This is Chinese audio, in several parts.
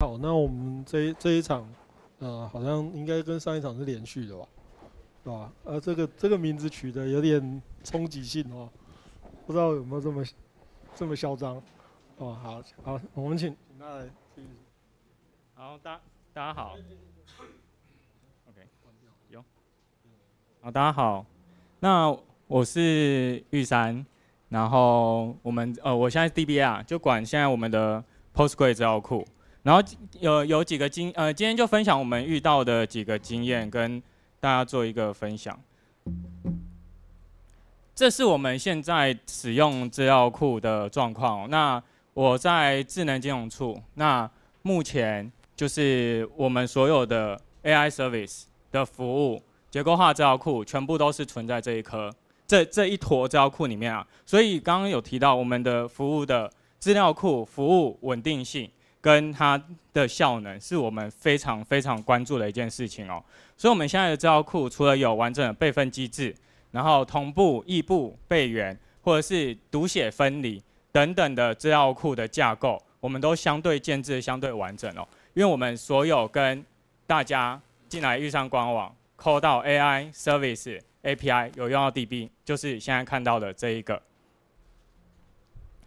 好，那我们这这一场，呃，好像应该跟上一场是连续的吧，对吧？呃，这个这个名字取的有点冲击性哦，不知道有没有这么这么嚣张哦？好好，我们请请他来，好，大大家好，OK，有，好大家好，那我是玉山，然后我们呃，我现在是 DBA，就管现在我们的 PostgreSQL 库。然后有有几个经呃，今天就分享我们遇到的几个经验，跟大家做一个分享。这是我们现在使用资料库的状况。那我在智能金融处，那目前就是我们所有的 AI service 的服务结构化资料库，全部都是存在这一颗这这一坨资料库里面啊。所以刚刚有提到我们的服务的资料库服务稳定性。跟它的效能是我们非常非常关注的一件事情哦。所以，我们现在的资料库除了有完整的备份机制，然后同步、异步备援，或者是读写分离等等的资料库的架构，我们都相对建制、相对完整哦。因为我们所有跟大家进来遇上官网，扣到 AI Service API 有用到 DB，就是现在看到的这一个。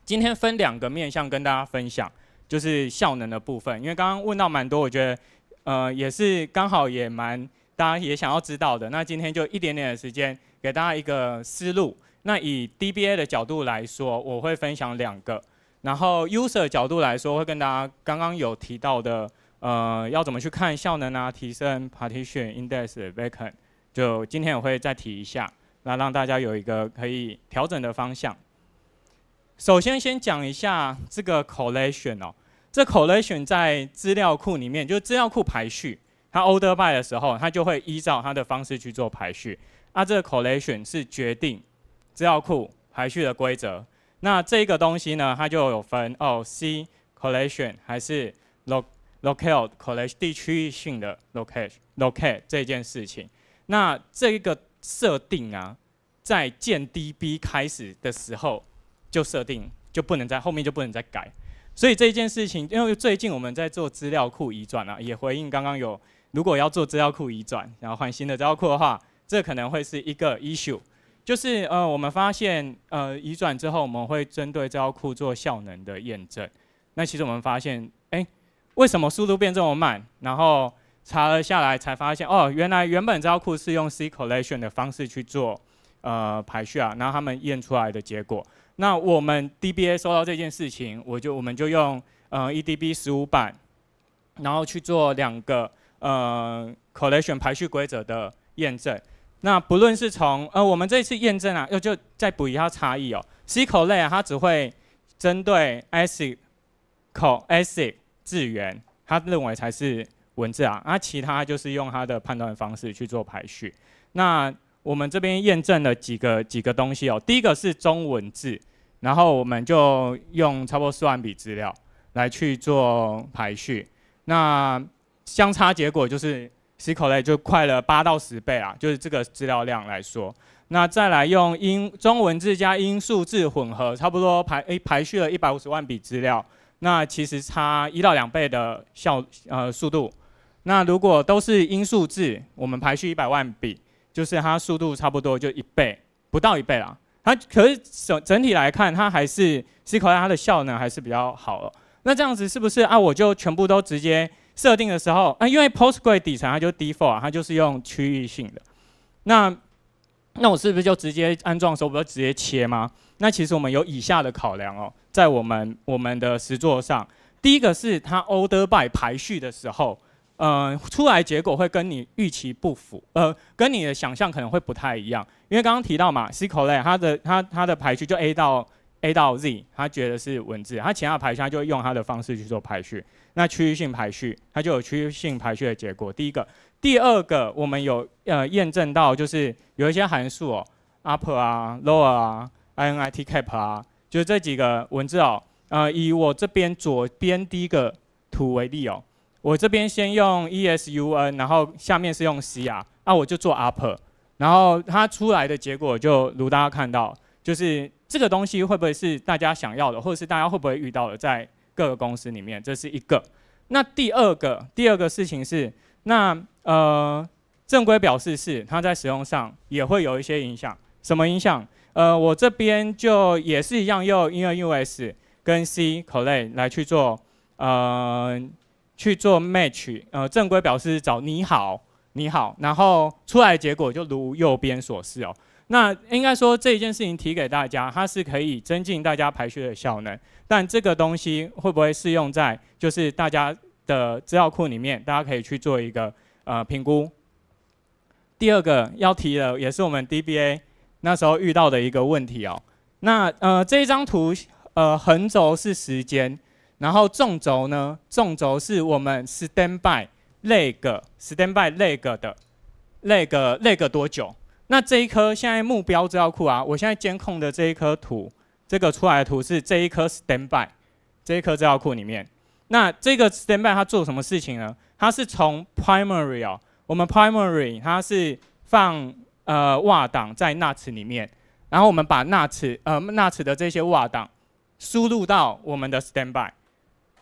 今天分两个面向跟大家分享。就是效能的部分，因为刚刚问到蛮多，我觉得，呃，也是刚好也蛮大家也想要知道的。那今天就一点点的时间，给大家一个思路。那以 DBA 的角度来说，我会分享两个；然后 User 角度来说，会跟大家刚刚有提到的，呃，要怎么去看效能啊，提升 Partition Index v a c k e n d 就今天我会再提一下，那让大家有一个可以调整的方向。首先先讲一下这个 Collation 哦。这 collation 在资料库里面，就资料库排序，它 order by 的时候，它就会依照它的方式去做排序。啊，这个 collation 是决定资料库排序的规则。那这个东西呢，它就有分哦，C collation 还是 lo locale collation 地区性的 l o c a o e l o c a t e 这件事情。那这一个设定啊，在建 DB 开始的时候就设定，就不能在后面就不能再改。所以这件事情，因为最近我们在做资料库移转啊，也回应刚刚有，如果要做资料库移转，然后换新的资料库的话，这可能会是一个 issue，就是呃，我们发现呃移转之后，我们会针对资料库做效能的验证。那其实我们发现，哎，为什么速度变这么慢？然后查了下来才发现，哦，原来原本资料库是用 C c o l l e t i o n 的方式去做呃排序啊，然后他们验出来的结果。那我们 DBA 收到这件事情，我就我们就用呃 EDB 十五版，然后去做两个呃 collation 排序规则的验证。那不论是从呃我们这次验证啊，又就再补一下差异哦。case 类啊，它只会针对 a s c i a s i c 字元，它认为才是文字啊，那其他就是用它的判断方式去做排序。那我们这边验证了几个几个东西哦，第一个是中文字。然后我们就用差不多四万笔资料来去做排序，那相差结果就是 s q l 就快了八到十倍啊，就是这个资料量来说。那再来用英中文字加英数字混合，差不多排诶排序了一百五十万笔资料，那其实差一到两倍的效呃速度。那如果都是英数字，我们排序一百万笔，就是它速度差不多就一倍，不到一倍啦。它可是整整体来看，它还是 SQL 它的效能还是比较好了。那这样子是不是啊？我就全部都直接设定的时候啊，因为 p o s t g r e d 底层它就 default，它就是用区域性的。那那我是不是就直接安装的时候，我直接切吗？那其实我们有以下的考量哦，在我们我们的实作上，第一个是它 order by 排序的时候。呃，出来结果会跟你预期不符，呃，跟你的想象可能会不太一样，因为刚刚提到嘛 s q l 它的它它的排序就 A 到 A 到 Z，它觉得是文字，它其他排序它就用它的方式去做排序。那区域性排序，它就有区域性排序的结果。第一个，第二个，我们有呃验证到就是有一些函数哦，upper 啊、lower 啊、initcap 啊，就是这几个文字哦，呃，以我这边左边第一个图为例哦。我这边先用 E S U N，然后下面是用 C R，那我就做 Upper，然后它出来的结果就如大家看到，就是这个东西会不会是大家想要的，或者是大家会不会遇到的，在各个公司里面，这是一个。那第二个，第二个事情是，那呃，正规表示是它在使用上也会有一些影响，什么影响？呃，我这边就也是一样用 E R U S 跟 C Cola 来去做，呃。去做 match，呃，正规表示找你好，你好，然后出来的结果就如右边所示哦。那应该说这一件事情提给大家，它是可以增进大家排序的效能，但这个东西会不会适用在就是大家的资料库里面，大家可以去做一个呃评估。第二个要提的也是我们 DBA 那时候遇到的一个问题哦。那呃，这张图呃，横轴是时间。然后纵轴呢？纵轴是我们 standby 那个 standby 那个的，那个那个多久？那这一颗现在目标资料库啊，我现在监控的这一颗图，这个出来的图是这一颗 standby 这一颗资料库里面。那这个 standby 它做什么事情呢？它是从 primary 啊，我们 primary 它是放呃袜档在纳尺里面，然后我们把纳尺呃纳尺的这些袜档输入到我们的 standby。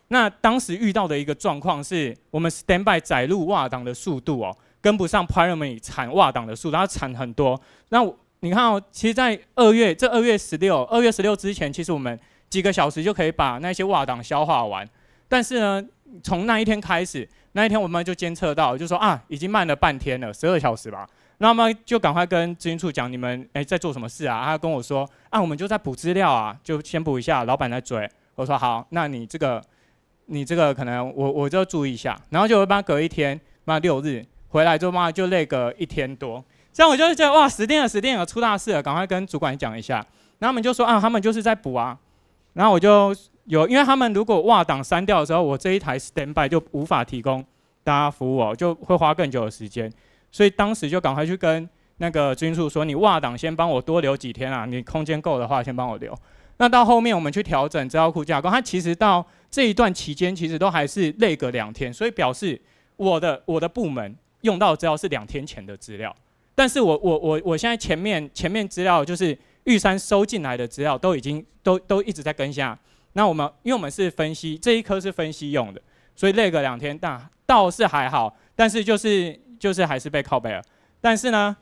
那当时遇到的一个状况是我们 standby 载入瓦档的速度哦，跟不上 p r a m a r y 产袜档的速度，它产很多。那你看哦，其实，在二月这二月十六，二月十六之前，其实我们几个小时就可以把那些瓦档消化完。但是呢，从那一天开始，那一天我们就监测到，就说啊，已经慢了半天了，十二小时吧。那么就赶快跟咨讯处讲，你们哎在做什么事啊？他跟我说，啊，我们就在补资料啊，就先补一下，老板在追。我说好，那你这个。你这个可能我我就注意一下，然后就一般隔一天，妈六日回来之后，妈就累个一天多。这样我就觉得哇，死定了，死定了，出大事了，赶快跟主管讲一下。然后他们就说啊，他们就是在补啊。然后我就有，因为他们如果哇档删掉的时候，我这一台 standby 就无法提供大家服务哦，就会花更久的时间。所以当时就赶快去跟那个军处说，你哇档先帮我多留几天啊，你空间够的话先帮我留。那到后面我们去调整资料库架构，它其实到这一段期间，其实都还是累隔两天，所以表示我的我的部门用到资料是两天前的资料，但是我我我我现在前面前面资料就是玉山收进来的资料，都已经都都一直在更新。那我们因为我们是分析这一科是分析用的，所以累隔两天，但倒是还好，但是就是就是还是被靠背了，但是呢。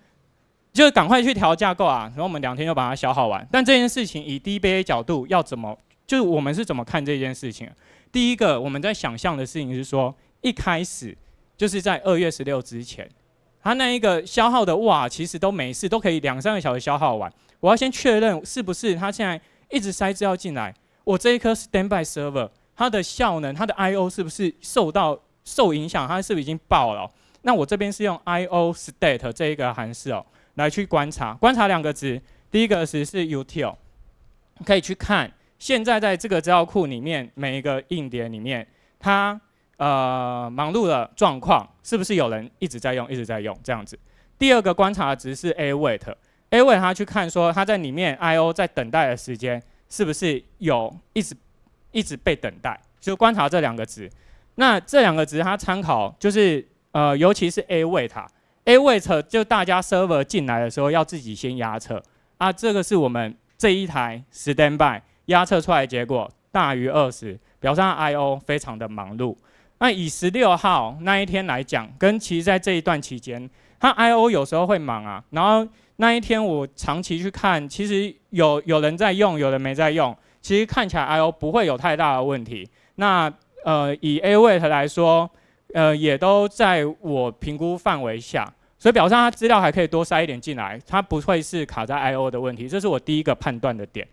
就是赶快去调架构啊，然后我们两天就把它消耗完。但这件事情以 DBA 角度要怎么，就是我们是怎么看这件事情？第一个我们在想象的事情是说，一开始就是在二月十六之前，它那一个消耗的哇，其实都没事，都可以两三个小时消耗完。我要先确认是不是它现在一直塞资料进来，我这一颗 standby server 它的效能、它的 I/O 是不是受到受影响？它是不是已经爆了？那我这边是用 I/O state 这一个函数哦。来去观察，观察两个值，第一个值是 util，可以去看现在在这个资料库里面每一个硬碟里面，它呃忙碌的状况是不是有人一直在用，一直在用这样子。第二个观察值是 await，await 他去看说他在里面 I/O 在等待的时间是不是有一直一直被等待，就观察这两个值。那这两个值他参考就是呃，尤其是 await A wait 就大家 server 进来的时候要自己先压测啊，这个是我们这一台 standby 压测出来结果大于二十，表示 I O 非常的忙碌。那以十六号那一天来讲，跟其实在这一段期间，它 I O 有时候会忙啊。然后那一天我长期去看，其实有有人在用，有人没在用，其实看起来 I O 不会有太大的问题。那呃以 A wait 来说。呃，也都在我评估范围下，所以表示它资料还可以多塞一点进来，它不会是卡在 I/O 的问题，这是我第一个判断的点。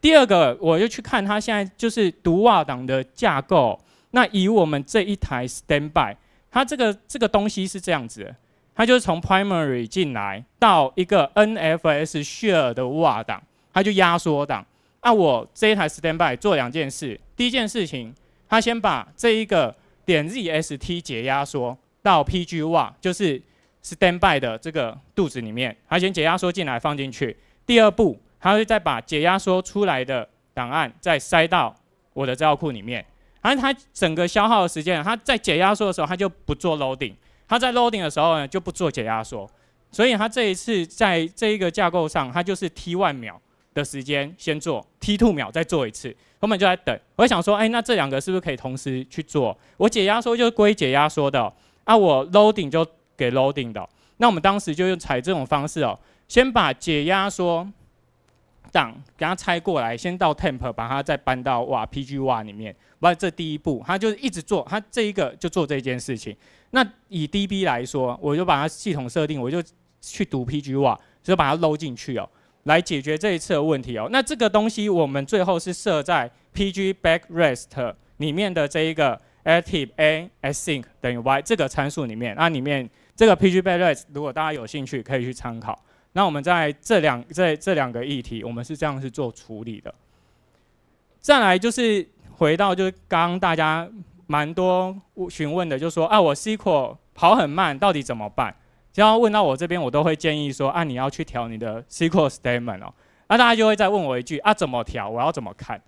第二个，我就去看它现在就是读瓦档的架构，那以我们这一台 Standby，它这个这个东西是这样子，它就是从 Primary 进来到一个 NFS share 的瓦档，它就压缩档。那我这一台 Standby 做两件事，第一件事情，它先把这一个点 z s t 解压缩到 p g one 就是 standby 的这个肚子里面，它先解压缩进来放进去。第二步，它会再把解压缩出来的档案再塞到我的资料库里面。而、它整个消耗的时间，它在解压缩的时候它就不做 loading，它在 loading 的时候呢就不做解压缩。所以它这一次在这一个架构上，它就是 t 万秒。的时间先做，t two 秒再做一次，后面就在等。我想说，哎，那这两个是不是可以同时去做？我解压缩就是归解压缩的，啊，我 loading 就给 loading 的。那我们当时就用采这种方式哦，先把解压缩档给它拆过来，先到 temp 把它再搬到哇 pg 瓦里面。把这第一步，它就一直做，它这一个就做这件事情。那以 db 来说，我就把它系统设定，我就去读 pg 瓦，就把它 load 进去哦。来解决这一次的问题哦。那这个东西我们最后是设在 PG backrest 里面的这一个 active async 等于 Y 这个参数里面。那里面这个 PG backrest 如果大家有兴趣可以去参考。那我们在这两在这两个议题，我们是这样是做处理的。再来就是回到就是刚刚大家蛮多询问的，就说啊，我 SQL 跑很慢，到底怎么办？只要问到我这边，我都会建议说：，啊，你要去调你的 SQL statement 哦。那大家就会再问我一句：，啊，怎么调？我要怎么看？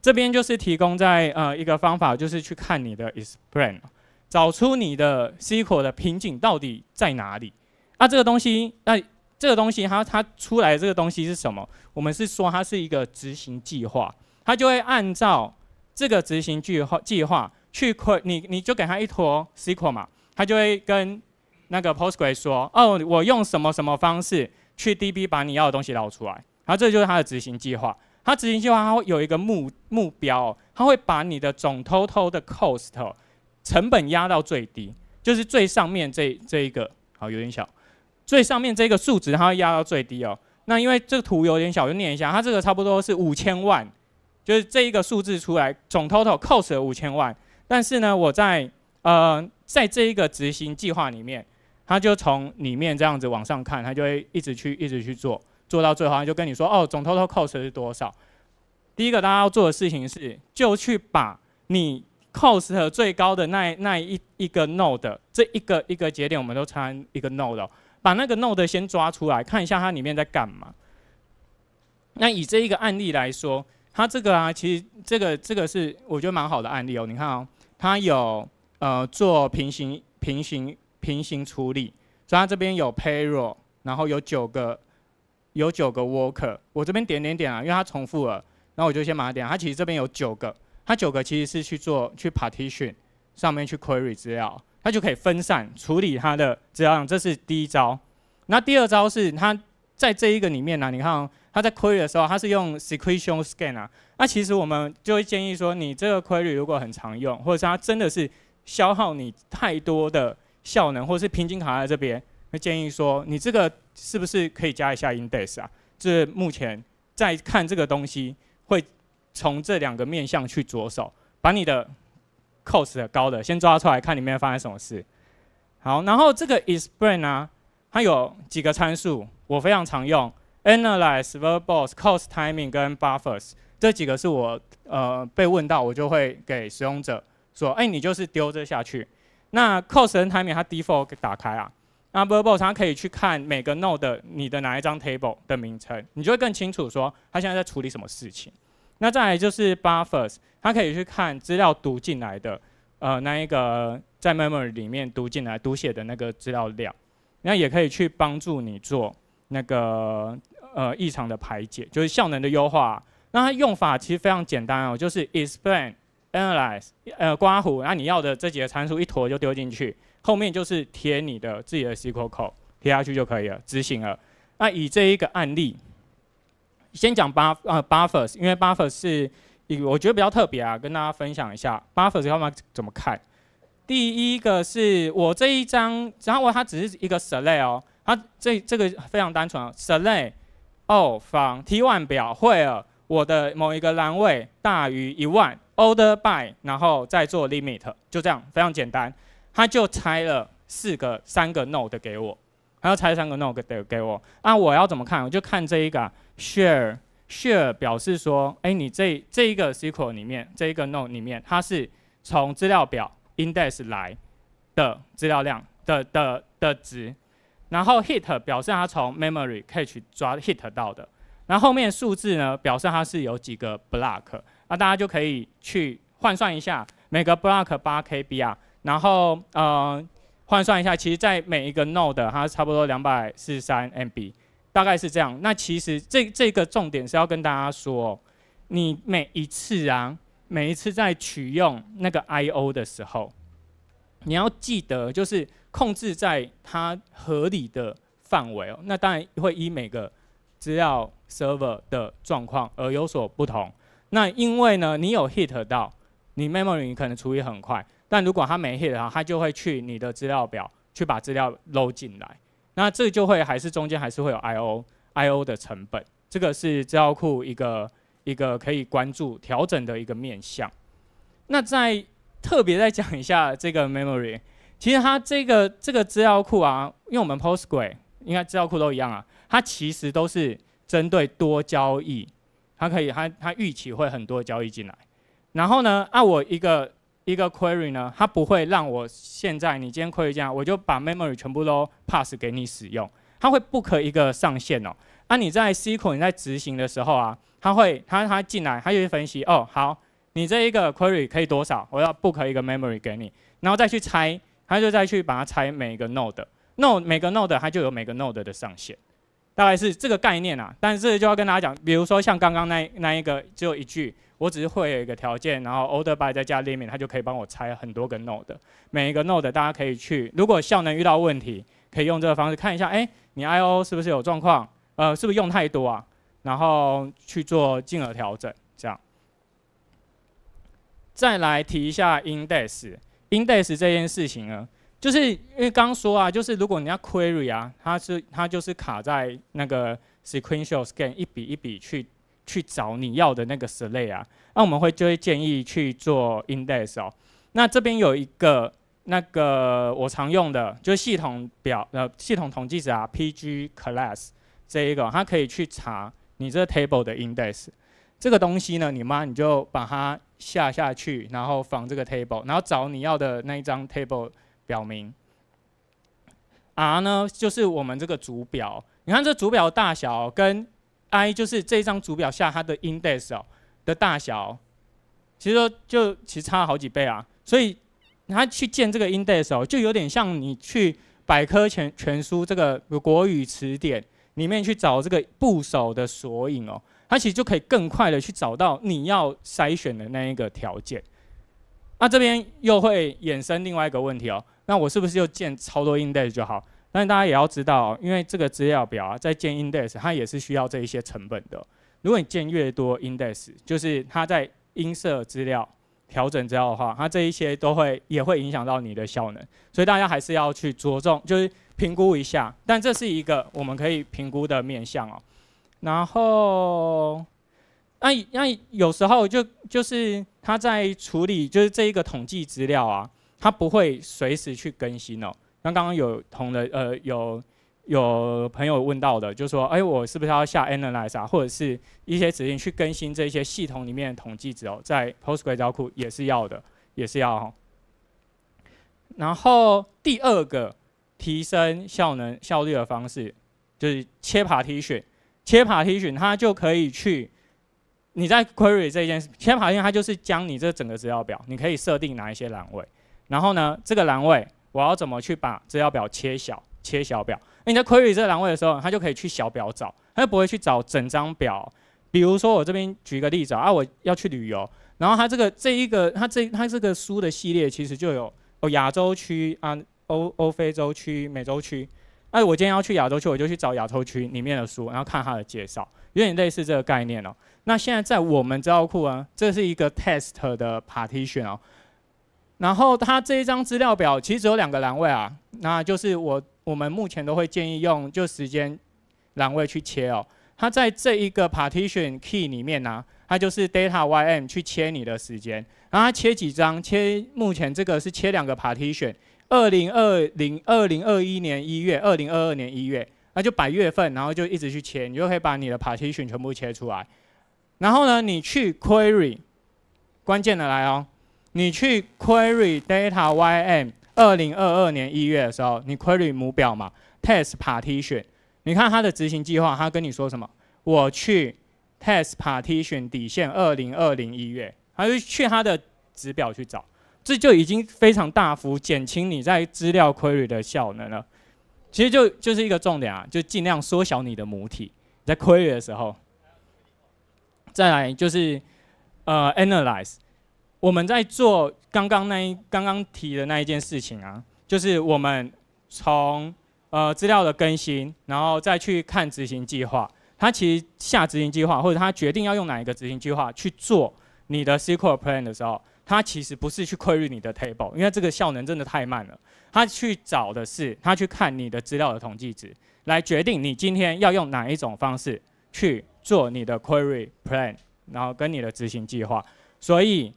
这边就是提供在呃一个方法，就是去看你的 explain，找出你的 SQL 的瓶颈到底在哪里。那这个东西，那这个东西，它它出来的这个东西是什么？我们是说它是一个执行计划，它就会按照这个执行计划计划去，你你就给它一坨 SQL 嘛，它就会跟。那个 p o s t g r e s 说：“哦，我用什么什么方式去 DB 把你要的东西捞出来。”好，这就是它的执行计划。它执行计划它会有一个目目标，它会把你的总 total 的 cost 成本压到最低，就是最上面这这一个好有点小，最上面这个数值它会压到最低哦。那因为这个图有点小，就念一下，它这个差不多是五千万，就是这一个数字出来总 total cost 五千万。但是呢，我在呃在这一个执行计划里面。他就从里面这样子往上看，他就会一直去一直去做，做到最后，他就跟你说：“哦，总 total cost 是多少？”第一个大家要做的事情是，就去把你 cost 最高的那那一一个 node，这一个一个节点我们都称一个 node，把那个 node 先抓出来，看一下它里面在干嘛。那以这一个案例来说，它这个啊，其实这个这个是我觉得蛮好的案例哦。你看哦，它有呃做平行平行。平行处理，所以它这边有 p a y r o l l 然后有九个，有九个 worker。我这边点点点啊，因为它重复了，然后我就先把它点。它其实这边有九个，它九个其实是去做去 partition 上面去 query 资料，它就可以分散处理它的资料。这是第一招。那第二招是它在这一个里面啊，你看它在 query 的时候，它是用 sequential scan 啊。那其实我们就会建议说，你这个 query 如果很常用，或者是它真的是消耗你太多的。效能或是平均卡在这边，那建议说你这个是不是可以加一下 index 啊？就是目前在看这个东西，会从这两个面向去着手，把你的 cost 高的先抓出来，看里面发生什么事。好，然后这个 explain 啊，它有几个参数，我非常常用，analyze verbs cost timing 跟 buffers，这几个是我呃被问到我就会给使用者说，哎，你就是丢这下去。那 cost n timing 它 default 打开啊，那 v e r b o e 它可以去看每个 node 你的哪一张 table 的名称，你就会更清楚说它现在在处理什么事情。那再来就是 buffers，它可以去看资料读进来的，呃，那一个在 memory 里面读进来读写的那个资料量，那也可以去帮助你做那个呃异常的排解，就是效能的优化。那它用法其实非常简单啊，就是 explain。a n a l y z e 呃，刮胡，那你要的这几个参数一坨就丢进去，后面就是贴你的自己的 SQL code，贴下去就可以了，执行了。那以这一个案例，先讲 buff，呃，buffers，因为 buffers 是一个我觉得比较特别啊，跟大家分享一下 buffers 这面怎么看。第一个是我这一张，然后它只是一个 select 哦，它这这个非常单纯啊，select，哦，仿 T1 表会了，我的某一个栏位大于一万。Order by，然后再做 limit，就这样非常简单。它就拆了四个、三个 node 给我，它要拆三个 node 给我。那我要怎么看？我就看这一个 share share 表示说，哎，你这这一个 SQL 里面这一个 node 里面，它是从资料表 index 来的资料量的的的值。然后 hit 表示它从 memory cache 抓 hit 到的。然后后面数字呢，表示它是有几个 block。大家就可以去换算一下，每个 block 八 KB 啊，然后呃换算一下，其实在每一个 node 它差不多两百四十三 MB，大概是这样。那其实这这个重点是要跟大家说，你每一次啊，每一次在取用那个 I/O 的时候，你要记得就是控制在它合理的范围哦。那当然会依每个资料 server 的状况而有所不同。那因为呢，你有 hit 到你 memory，你可能处理很快。但如果它没 hit 啊，它就会去你的资料表去把资料搂进来。那这就会还是中间还是会有 I/O I/O 的成本。这个是资料库一个一个可以关注调整的一个面向。那再特别再讲一下这个 memory，其实它这个这个资料库啊，因为我们 p o s t g r e d 应该资料库都一样啊，它其实都是针对多交易。它可以，它它预期会很多交易进来，然后呢，按我一个一个 query 呢，它不会让我现在你今天 query 这样，我就把 memory 全部都 pass 给你使用，它会 book 一个上限哦。啊你在 SQL 你在执行的时候啊，它会它它进来它去分析哦，好，你这一个 query 可以多少，我要 book 一个 memory 给你，然后再去拆，它就再去把它拆每个 node，no 每个 node 它就有每个 node 的上限。大概是这个概念啊，但是这就要跟大家讲，比如说像刚刚那那一个，只有一句，我只是会有一个条件，然后 order by 再加 limit，它就可以帮我拆很多个 node，每一个 node 大家可以去，如果效能遇到问题，可以用这个方式看一下，哎，你 I O 是不是有状况，呃，是不是用太多啊，然后去做进而调整这样。再来提一下 index，index 这件事情呢。就是因为刚刚说啊，就是如果你要 query 啊，它是它就是卡在那个 sequential scan 一笔一笔去去找你要的那个 table 啊，那我们会就会建议去做 index 哦。那这边有一个那个我常用的，就是系统表呃系统统计值啊，pg_class 这一个，它可以去查你这个 table 的 index。这个东西呢，你妈你就把它下下去，然后访这个 table，然后找你要的那一张 table。表明，R 呢就是我们这个主表，你看这主表大小跟 I 就是这张主表下它的 index 哦的大小，其实就其实差了好几倍啊，所以它去建这个 index 哦，就有点像你去百科全全书这个国语词典里面去找这个部首的索引哦，它其实就可以更快的去找到你要筛选的那一个条件。那这边又会衍生另外一个问题哦，那我是不是又建超多 index 就好？但大家也要知道，因为这个资料表啊，在建 index 它也是需要这一些成本的。如果你建越多 index，就是它在音色资料调整之后的话，它这一些都会也会影响到你的效能。所以大家还是要去着重就是评估一下。但这是一个我们可以评估的面向哦。然后，那那有时候就就是。它在处理就是这一个统计资料啊，它不会随时去更新哦。刚刚有同的呃有有朋友问到的，就说哎，我是不是要下 analyze 啊，或者是一些指令去更新这些系统里面的统计资料？在 PostgreSQL 也是要的，也是要。然后第二个提升效能效率的方式，就是切排提取，切排提取它就可以去。你在 query 这一件事，千跑店它就是将你这整个资料表，你可以设定哪一些栏位，然后呢，这个栏位我要怎么去把资料表切小，切小表。那你在 query 这个栏位的时候，它就可以去小表找，它就不会去找整张表。比如说我这边举一个例子啊，我要去旅游，然后它这个这一个它这它这个书的系列其实就有哦亚洲区啊，欧欧非洲区、美洲区。哎，我今天要去亚洲区，我就去找亚洲区里面的书，然后看它的介绍。有点类似这个概念哦。那现在在我们资料库啊，这是一个 test 的 partition 哦。然后它这一张资料表其实只有两个栏位啊，那就是我我们目前都会建议用就时间栏位去切哦。它在这一个 partition key 里面呢，它就是 dataym 去切你的时间。然后它切几张？切目前这个是切两个 partition。二零二零二零二一年一月，二零二二年一月。那就百月份，然后就一直去切，你就可以把你的 partition 全部切出来。然后呢，你去 query 关键的来哦，你去 query data ym 二零二二年一月的时候，你 query 母表嘛 test partition，你看它的执行计划，它跟你说什么？我去 test partition 底线二零二零一月，它就去它的子表去找，这就已经非常大幅减轻你在资料 query 的效能了。其实就就是一个重点啊，就尽量缩小你的母体在 query 的时候，再来就是呃 analyze。我们在做刚刚那一刚刚提的那一件事情啊，就是我们从呃资料的更新，然后再去看执行计划。他其实下执行计划，或者他决定要用哪一个执行计划去做你的 SQL plan 的时候。它其实不是去 query 你的 table，因为这个效能真的太慢了。它去找的是，它去看你的资料的统计值，来决定你今天要用哪一种方式去做你的 query plan，然后跟你的执行计划。所以，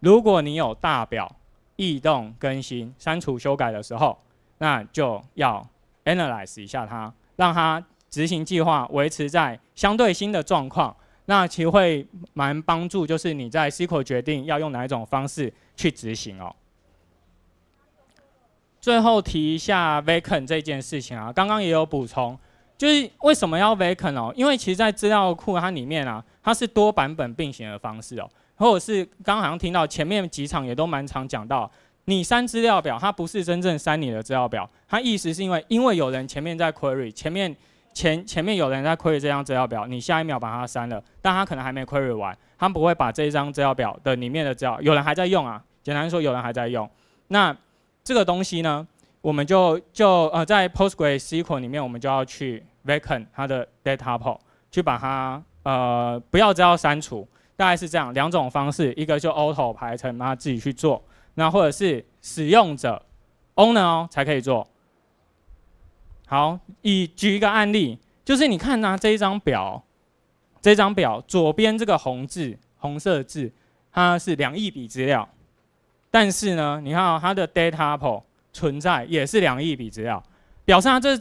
如果你有大表异动、更新、删除、修改的时候，那就要 analyze 一下它，让它执行计划维持在相对新的状况。那其实会蛮帮助，就是你在 SQL 决定要用哪一种方式去执行哦。最后提一下 v a c a n t 这件事情啊，刚刚也有补充，就是为什么要 v a c a n t 哦？因为其实，在资料库它里面啊，它是多版本并行的方式哦。或者是刚好像听到前面几场也都蛮常讲到，你删资料表，它不是真正删你的资料表，它意思是因为因为有人前面在 Query 前面。前前面有人在 query 这张资料表，你下一秒把它删了，但他可能还没 query 完，他不会把这一张资料表的里面的资料有人还在用啊，简单说有人还在用，那这个东西呢，我们就就呃在 PostgreSQL 里面，我们就要去 vacant 它的 data p o r t 去把它呃不要资料删除，大概是这样两种方式，一个就 auto 排程它自己去做，那或者是使用者 owner 才可以做。好，以举一个案例，就是你看呐，这一张表，这张表左边这个红字、红色字，它是两亿笔资料，但是呢，你看它的 data p o l e 存在也是两亿笔资料，表示它这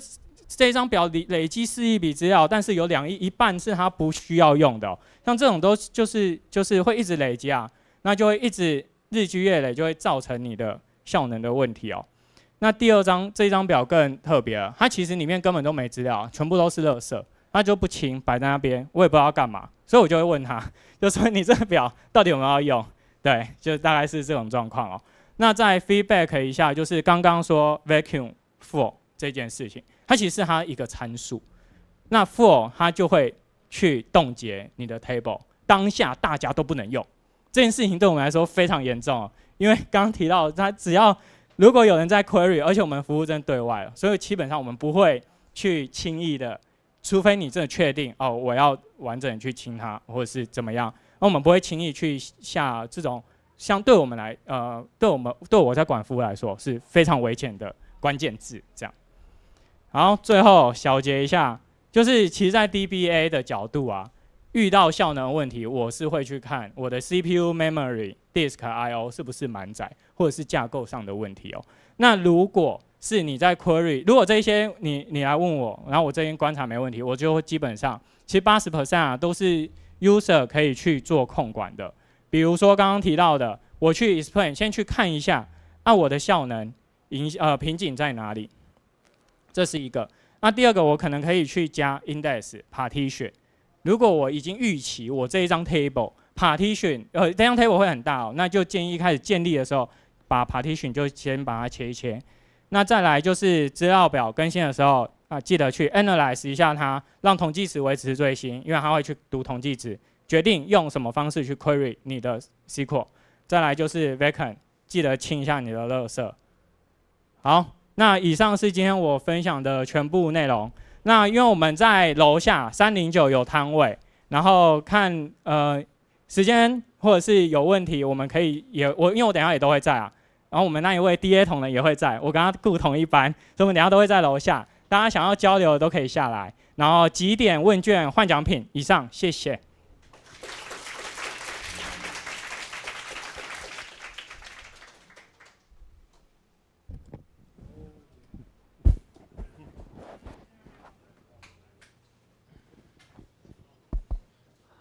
这一张表里累积四亿笔资料，但是有两亿一半是它不需要用的，像这种都就是就是会一直累积啊，那就会一直日积月累，就会造成你的效能的问题哦。那第二张这张表更特别了，它其实里面根本都没资料，全部都是垃圾，那就不清摆在那边，我也不知道干嘛，所以我就会问他，就说你这个表到底有没有用？对，就大概是这种状况哦。那再 feedback 一下，就是刚刚说 vacuum f o r 这件事情，它其实是它一个参数，那 f o r 它就会去冻结你的 table，当下大家都不能用，这件事情对我们来说非常严重，因为刚刚提到它只要。如果有人在 query，而且我们服务真对外了，所以基本上我们不会去轻易的，除非你真的确定哦，我要完整去清它，或者是怎么样，那我们不会轻易去下这种相对我们来，呃，对我们对我在管服务来说是非常危险的关键字这样。然后最后小结一下，就是其实，在 DBA 的角度啊，遇到效能问题，我是会去看我的 CPU、Memory、Disk I/O 是不是满载。或者是架构上的问题哦。那如果是你在 query，如果这些你你来问我，然后我这边观察没问题，我就基本上其实八十 percent 啊都是 user 可以去做控管的。比如说刚刚提到的，我去 explain 先去看一下，那我的效能，影呃瓶颈在哪里？这是一个。那第二个我可能可以去加 index partition。如果我已经预期我这一张 table partition，呃，这张 table 会很大哦，那就建议开始建立的时候。把 partition 就先把它切一切，那再来就是资料表更新的时候啊，记得去 analyze 一下它，让统计值维持最新，因为它会去读统计值，决定用什么方式去 query 你的 SQL。再来就是 v a c a n t 记得清一下你的垃圾。好，那以上是今天我分享的全部内容。那因为我们在楼下三零九有摊位，然后看呃时间或者是有问题，我们可以也我因为我等下也都会在啊。然后我们那一位 DA 同仁也会在，我跟他共同一班，所以我们等下都会在楼下，大家想要交流的都可以下来。然后几点问卷换奖品以上，谢谢。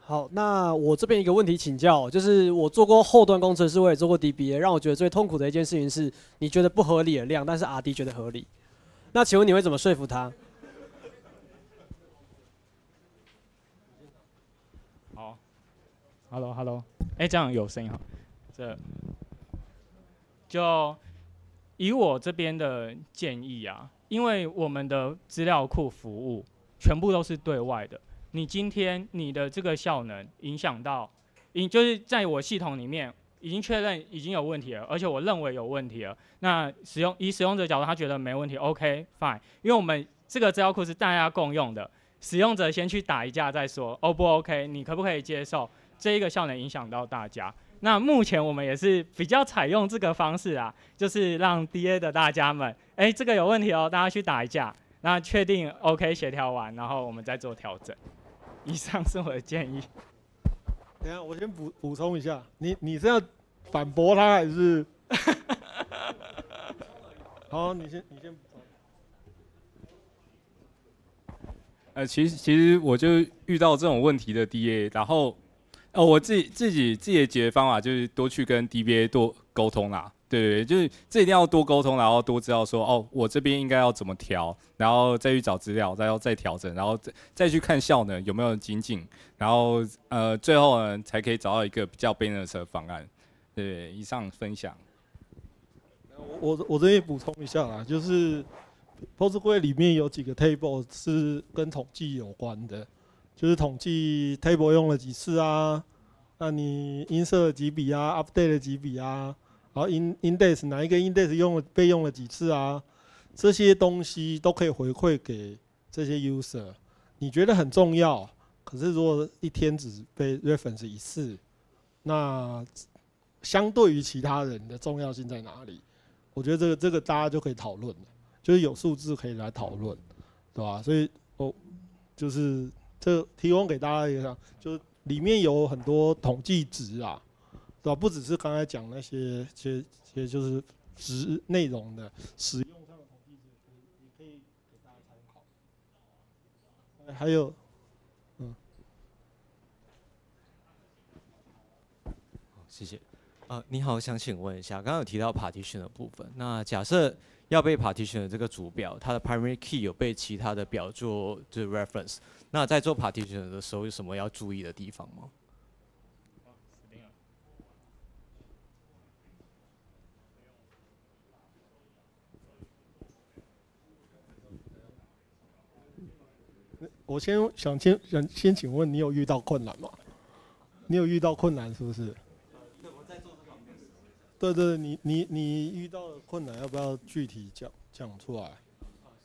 好，那我这边一个问题请教，就是我做过后端工程师，我也做过 DBA，让我觉得最痛苦的一件事情是，你觉得不合理的量，但是阿迪觉得合理，那请问你会怎么说服他？好，Hello，Hello，哎，这样有声音哈，这就以我这边的建议啊，因为我们的资料库服务全部都是对外的。你今天你的这个效能影响到，因就是在我系统里面已经确认已经有问题了，而且我认为有问题了。那使用以使用者角度他觉得没问题，OK fine，因为我们这个资料库是大家共用的，使用者先去打一架再说，O 不 OK，你可不可以接受这一个效能影响到大家？那目前我们也是比较采用这个方式啊，就是让 DA 的大家们，哎这个有问题哦，大家去打一架，那确定 OK 协调完，然后我们再做调整。以上是我的建议。等下，我先补补充一下。你你是要反驳他还是？好，你先你先补充。呃，其实其实我就遇到这种问题的 D A，然后呃，我自己自己自己的解决方法就是多去跟 D B A 多沟通啦。对对，就是这一定要多沟通，然后多知道说哦，我这边应该要怎么调，然后再去找资料，再要再调整，然后再再去看效能有没有精进，然后呃，最后呢才可以找到一个比较 b e n e s s 的方案。对，以上分享。我我我这边补充一下啦，就是 pos 会里面有几个 table 是跟统计有关的，就是统计 table 用了几次啊？那你 inset 了几笔啊？update 了几笔啊？然后 index i n 哪一个 index 用了被用了几次啊？这些东西都可以回馈给这些 user。你觉得很重要，可是如果一天只被 reference 一次，那相对于其他人的重要性在哪里？我觉得这个这个大家就可以讨论了，就是有数字可以来讨论，对吧？所以我就是这提供给大家一个，就是里面有很多统计值啊。啊，不只是刚才讲那些，些，些就是值内容的使用上的统计值，可以给大家参考。还有，嗯，好，谢谢。啊，你好，想请问一下，刚刚有提到 partition 的部分。那假设要被 partition 的这个主表，它的 primary key 有被其他的表做做 reference，那在做 partition 的时候，有什么要注意的地方吗？我先想先想先请问你有遇到困难吗？你有遇到困难是不是？呃，我在做这面对对你你你遇到困难要不要具体讲讲出来？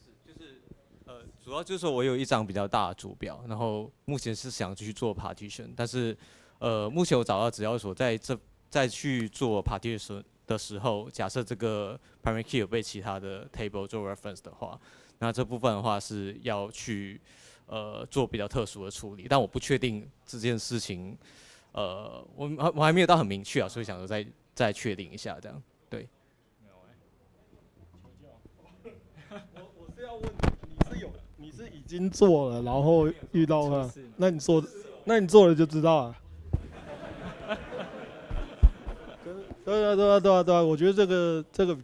是，就是，呃，主要就是我有一张比较大的主表，然后目前是想去做 partition，但是，呃，目前我找到只要所在这再去做 partition 的时候，假设这个 primary key 有被其他的 table 做 reference 的话，那这部分的话是要去呃，做比较特殊的处理，但我不确定这件事情，呃，我我还没有到很明确啊，所以想说再再确定一下，这样对。没有哎，求教，我我是要问，你是有你是已经做了，然后遇到了，那你做那你做了就知道 啊。对啊对啊对啊对啊，我觉得这个这个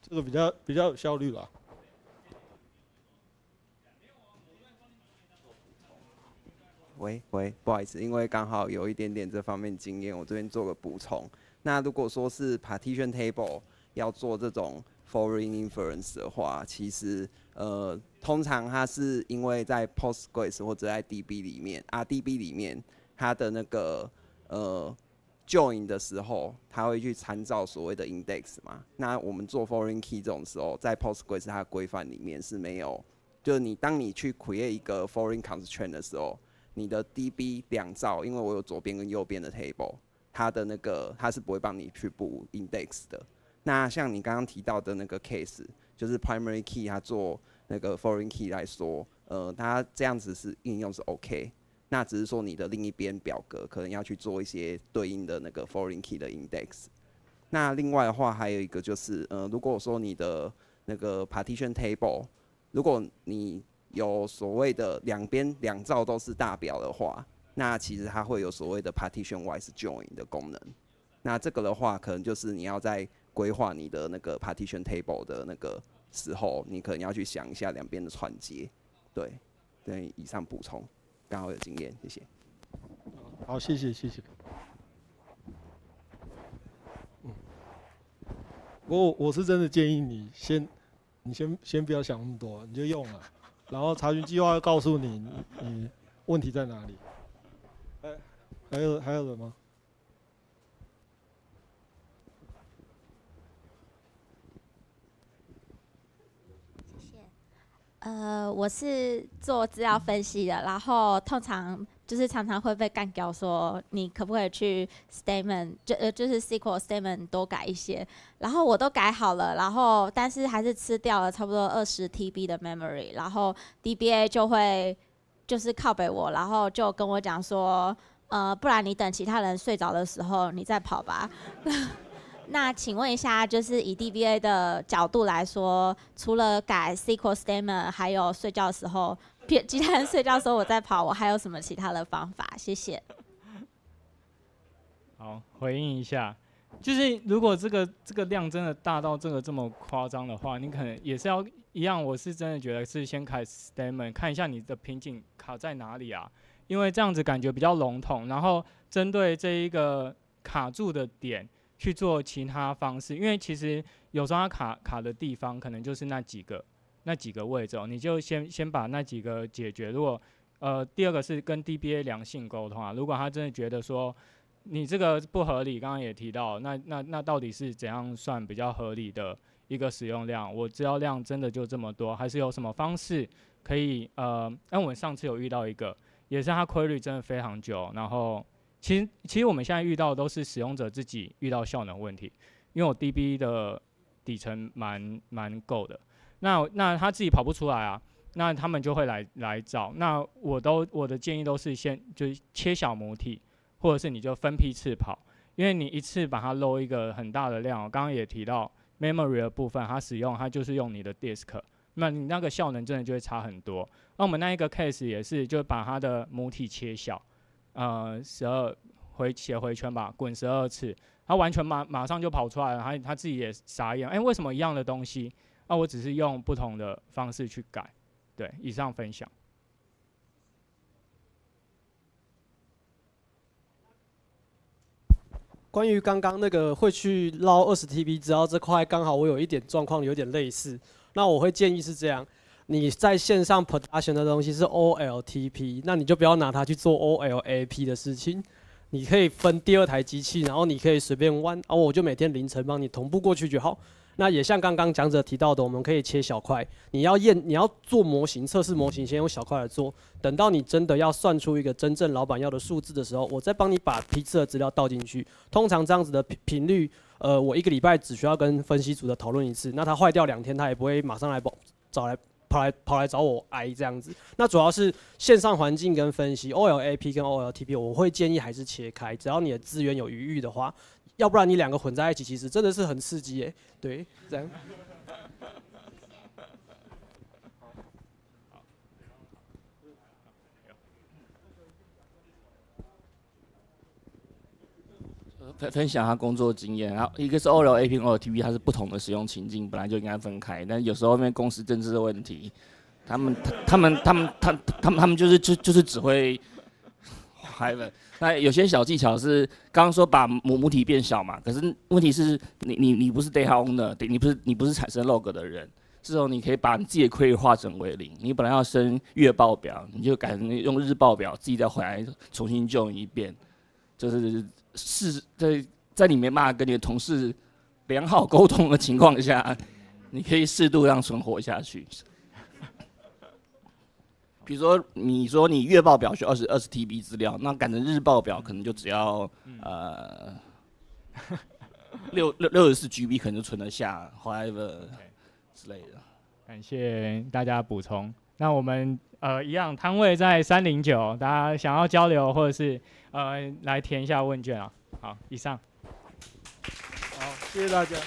这个比较比较有效率了。喂喂，不好意思，因为刚好有一点点这方面经验，我这边做个补充。那如果说是 partition table 要做这种 foreign inference 的话，其实呃，通常它是因为在 Postgre 或者在 DB 里面，啊，DB 里面它的那个呃 join 的时候，它会去参照所谓的 index 嘛。那我们做 foreign key 这种时候，在 Postgre 它规范里面是没有，就是你当你去 create 一个 foreign constraint 的时候。你的 DB 两兆，因为我有左边跟右边的 table，它的那个它是不会帮你去补 index 的。那像你刚刚提到的那个 case，就是 primary key 它做那个 foreign key 来说，呃，它这样子是应用是 OK。那只是说你的另一边表格可能要去做一些对应的那个 foreign key 的 index。那另外的话还有一个就是，呃，如果说你的那个 partition table，如果你有所谓的两边两兆都是大表的话，那其实它会有所谓的 partition wise join 的功能。那这个的话，可能就是你要在规划你的那个 partition table 的那个时候，你可能要去想一下两边的串接。对，对，以上补充，刚好有经验，谢谢。好，谢谢，谢谢。嗯，我我是真的建议你先，你先先不要想那么多，你就用了。然后查询计划要告诉你，你问题在哪里？还有还有什么？呃，我是做资料分析的，然后通常。就是常常会被干掉，说你可不可以去 statement 就呃就是 SQL statement 多改一些，然后我都改好了，然后但是还是吃掉了差不多二十 TB 的 memory，然后 DBA 就会就是拷贝我，然后就跟我讲说，呃不然你等其他人睡着的时候你再跑吧。那请问一下，就是以 DBA 的角度来说，除了改 SQL statement，还有睡觉的时候？别其他人睡觉的时候我在跑，我还有什么其他的方法？谢谢。好，回应一下，就是如果这个这个量真的大到这个这么夸张的话，你可能也是要一样。我是真的觉得是先卡 statement，看一下你的瓶颈卡在哪里啊，因为这样子感觉比较笼统。然后针对这一个卡住的点去做其他方式，因为其实有时候它卡卡的地方可能就是那几个。那几个位置哦，你就先先把那几个解决。如果，呃，第二个是跟 DBA 良性沟通啊。如果他真的觉得说你这个不合理，刚刚也提到，那那那到底是怎样算比较合理的一个使用量？我知道量真的就这么多，还是有什么方式可以？呃，那我们上次有遇到一个，也是他亏率真的非常久。然后，其实其实我们现在遇到都是使用者自己遇到效能问题，因为我 DB 的底层蛮蛮够的。那那他自己跑不出来啊，那他们就会来来找。那我都我的建议都是先就切小母体，或者是你就分批次跑，因为你一次把它 l 一个很大的量。刚刚也提到 memory 的部分，它使用它就是用你的 disk，那你那个效能真的就会差很多。那我们那一个 case 也是，就把它的母体切小，呃十二回斜回圈吧，滚十二次，它完全马马上就跑出来了，它它自己也傻眼，哎，为什么一样的东西？那我只是用不同的方式去改，对，以上分享。关于刚刚那个会去捞二十 TB，只要这块刚好我有一点状况，有点类似，那我会建议是这样：你在线上 production 的东西是 OLTP，那你就不要拿它去做 OLAP 的事情。你可以分第二台机器，然后你可以随便弯，哦，我就每天凌晨帮你同步过去就好。那也像刚刚讲者提到的，我们可以切小块。你要验，你要做模型测试模型，先用小块来做。等到你真的要算出一个真正老板要的数字的时候，我再帮你把批次的资料倒进去。通常这样子的频频率，呃，我一个礼拜只需要跟分析组的讨论一次。那它坏掉两天，它也不会马上来保找来跑来跑来找我挨这样子。那主要是线上环境跟分析，OLAP 跟 OLTP，我会建议还是切开，只要你的资源有余裕的话。要不然你两个混在一起，其实真的是很刺激耶。对，这样。分分享他工作经验，然后一个是 O L A P，O L T V，它是不同的使用情境，本来就应该分开，但有时候因为公司政治的问题，他们、他们、他们、他、他们、他们就是就就是只会。还有，那有些小技巧是刚刚说把母母体变小嘛，可是问题是，你你你不是 data owner，你不是你不是产生 log 的人，这种你可以把你自己的亏额化整为零，你本来要升月报表，你就改成用日报表，自己再回来重新做一遍，就是适在在你没办法跟你的同事良好沟通的情况下，你可以适度让存活下去。比如说，你说你月报表需要二十二十 TB 资料，那改成日报表可能就只要呃 六六六十四 GB 可能就存得下 h o w e v e r 之类的。感谢大家补充。那我们呃一样摊位在三零九，大家想要交流或者是呃来填一下问卷啊。好，以上。好，谢谢大家。